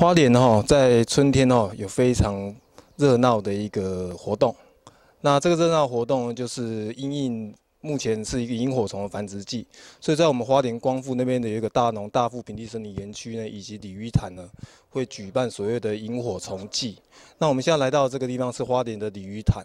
花莲哦，在春天哦，有非常热闹的一个活动。那这个热闹活动就是，因应目前是一个萤火虫的繁殖季，所以在我们花莲光复那边的一个大农大富平地森林园区呢，以及鲤鱼潭呢，会举办所谓的萤火虫祭。那我们现在来到这个地方是花莲的鲤鱼潭，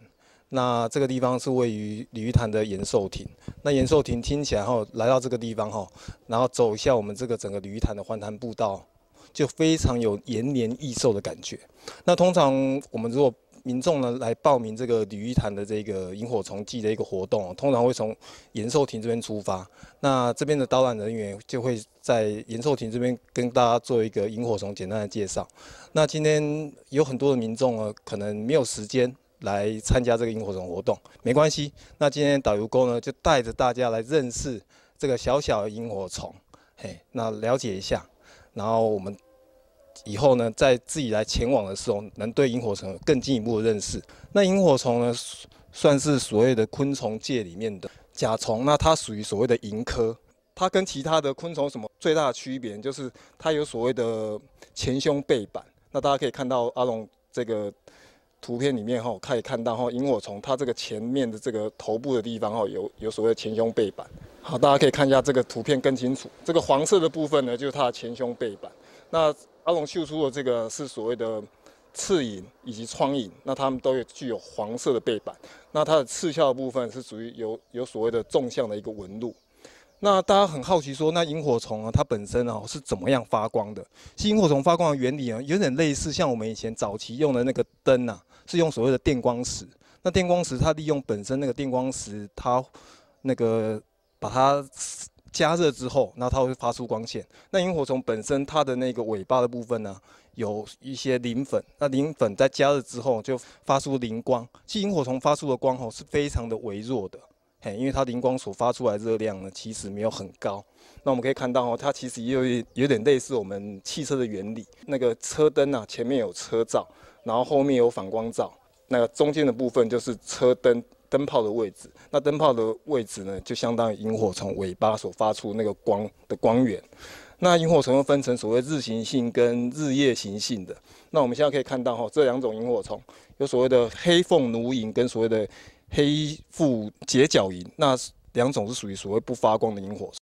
那这个地方是位于鲤鱼潭的延寿亭。那延寿亭听起来哦，来到这个地方哈，然后走一下我们这个整个鲤鱼潭的环潭步道。就非常有延年益寿的感觉。那通常我们如果民众呢来报名这个鲤玉潭的这个萤火虫季的一个活动，通常会从延寿亭这边出发。那这边的导览人员就会在延寿亭这边跟大家做一个萤火虫简单的介绍。那今天有很多的民众呢，可能没有时间来参加这个萤火虫活动，没关系。那今天导游哥呢就带着大家来认识这个小小萤火虫，嘿，那了解一下。然后我们以后呢，在自己来前往的时候，能对萤火虫有更进一步的认识。那萤火虫呢，算是所谓的昆虫界里面的甲虫，那它属于所谓的萤科。它跟其他的昆虫什么最大的区别，就是它有所谓的前胸背板。那大家可以看到阿龙这个图片里面哈，可以看到哈萤火虫它这个前面的这个头部的地方哈，有有所谓前胸背板。好，大家可以看一下这个图片更清楚。这个黄色的部分呢，就是它的前胸背板。那阿龙秀出的这个是所谓的翅影以及窗影，那它们都有具有黄色的背板。那它的刺鞘部分是属于有有所谓的纵向的一个纹路。那大家很好奇说，那萤火虫啊，它本身啊是怎么样发光的？萤火虫发光的原理啊，有点类似像我们以前早期用的那个灯啊，是用所谓的电光石。那电光石它利用本身那个电光石它那个。把它加热之后，那它会发出光线。那萤火虫本身它的那个尾巴的部分呢，有一些磷粉。那磷粉在加热之后就发出磷光。其实萤火虫发出的光哦，是非常的微弱的，嘿，因为它磷光所发出来的热量呢，其实没有很高。那我们可以看到哦，它其实有有点类似我们汽车的原理，那个车灯啊，前面有车罩，然后后面有反光罩，那个中间的部分就是车灯。灯泡的位置，那灯泡的位置呢，就相当于萤火虫尾巴所发出那个光的光源。那萤火虫又分成所谓日行性跟日夜行性的。那我们现在可以看到，哦，这两种萤火虫，有所谓的黑凤奴萤跟所谓的黑腹截角萤，那两种是属于所谓不发光的萤火虫。